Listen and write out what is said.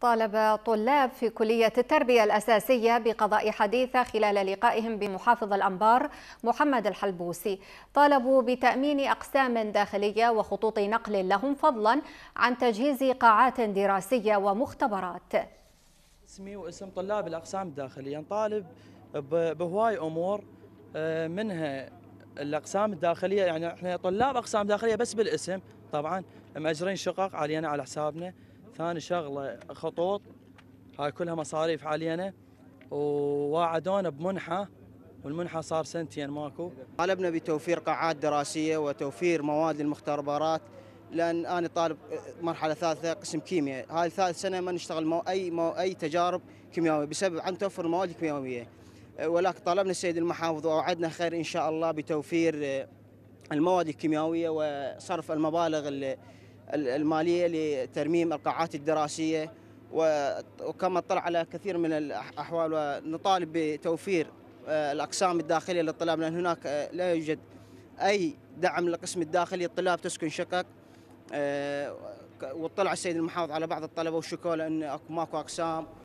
طالب طلاب في كلية التربية الأساسية بقضاء حديثة خلال لقائهم بمحافظ الأنبار محمد الحلبوسي طالبوا بتأمين أقسام داخلية وخطوط نقل لهم فضلا عن تجهيز قاعات دراسية ومختبرات اسمي واسم طلاب الأقسام الداخلية نطالب بهواي أمور آه، منها الأقسام الداخلية يعني إحنا طلاب أقسام داخلية بس بالاسم طبعا مأجرين شقق علينا على حسابنا ثاني شغله خطوط هاي كلها مصاريف علينا وواعدونا بمنحه والمنحه صار سنتين ماكو طالبنا بتوفير قاعات دراسيه وتوفير مواد للمختبرات لان انا طالب مرحله ثالثه قسم كيمياء هاي ثالث سنه ما نشتغل مو اي مو اي تجارب كيميائيه بسبب عدم توفر المواد الكيميائيه ولكن طالبنا السيد المحافظ ووعدنا خير ان شاء الله بتوفير المواد الكيميائيه وصرف المبالغ الماليه لترميم القاعات الدراسيه وكما اطلع على كثير من الاحوال ونطالب بتوفير آه، الاقسام الداخليه للطلاب لان هناك آه، لا يوجد اي دعم للقسم الداخلي الطلاب تسكن شقق آه، واطلع السيد المحافظ على بعض الطلبه وشكوا لان ماكو اقسام